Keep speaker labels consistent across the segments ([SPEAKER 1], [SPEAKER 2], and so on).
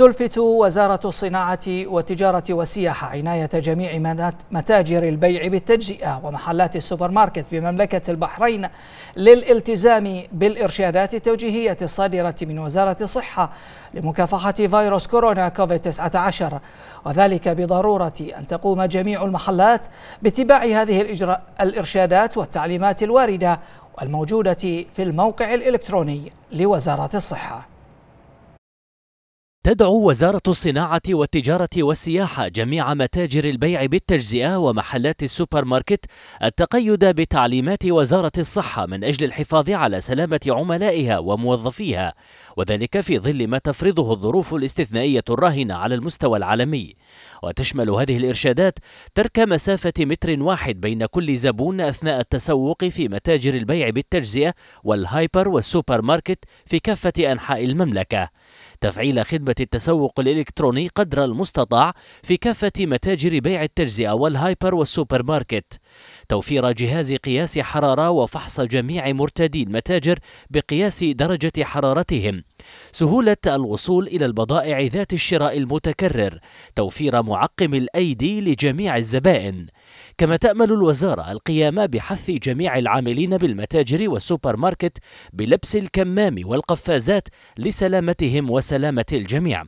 [SPEAKER 1] تلفت وزارة الصناعة والتجارة والسياحة عناية جميع متاجر البيع بالتجزئة ومحلات السوبر ماركت بمملكة البحرين للالتزام بالإرشادات التوجيهية الصادرة من وزارة الصحة لمكافحة فيروس كورونا كوفيد 19 وذلك بضرورة أن تقوم جميع المحلات باتباع هذه الإرشادات والتعليمات الواردة والموجودة في الموقع الإلكتروني لوزارة الصحة
[SPEAKER 2] تدعو وزارة الصناعة والتجارة والسياحة جميع متاجر البيع بالتجزئة ومحلات السوبر ماركت التقيد بتعليمات وزارة الصحة من أجل الحفاظ على سلامة عملائها وموظفيها وذلك في ظل ما تفرضه الظروف الاستثنائية الراهنة على المستوى العالمي وتشمل هذه الإرشادات ترك مسافة متر واحد بين كل زبون أثناء التسوق في متاجر البيع بالتجزئة والهايبر والسوبر ماركت في كافة أنحاء المملكة تفعيل خدمة التسوق الإلكتروني قدر المستطاع في كافة متاجر بيع التجزئة والهايبر والسوبر ماركت توفير جهاز قياس حرارة وفحص جميع مرتدي المتاجر بقياس درجة حرارتهم سهولة الوصول إلى البضائع ذات الشراء المتكرر توفير معقم الأيدي لجميع الزبائن كما تأمل الوزارة القيام بحث جميع العاملين بالمتاجر والسوبر ماركت بلبس الكمام والقفازات لسلامتهم وسلامتهم سلامة الجميع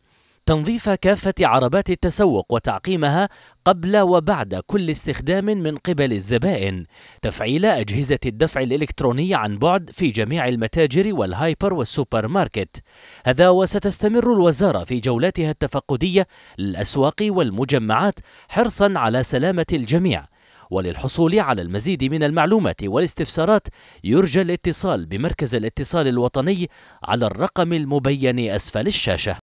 [SPEAKER 2] تنظيف كافة عربات التسوق وتعقيمها قبل وبعد كل استخدام من قبل الزبائن تفعيل أجهزة الدفع الإلكتروني عن بعد في جميع المتاجر والهايبر والسوبر ماركت هذا وستستمر الوزارة في جولاتها التفقدية للأسواق والمجمعات حرصا على سلامة الجميع وللحصول على المزيد من المعلومات والاستفسارات يرجى الاتصال بمركز الاتصال الوطني على الرقم المبين أسفل الشاشة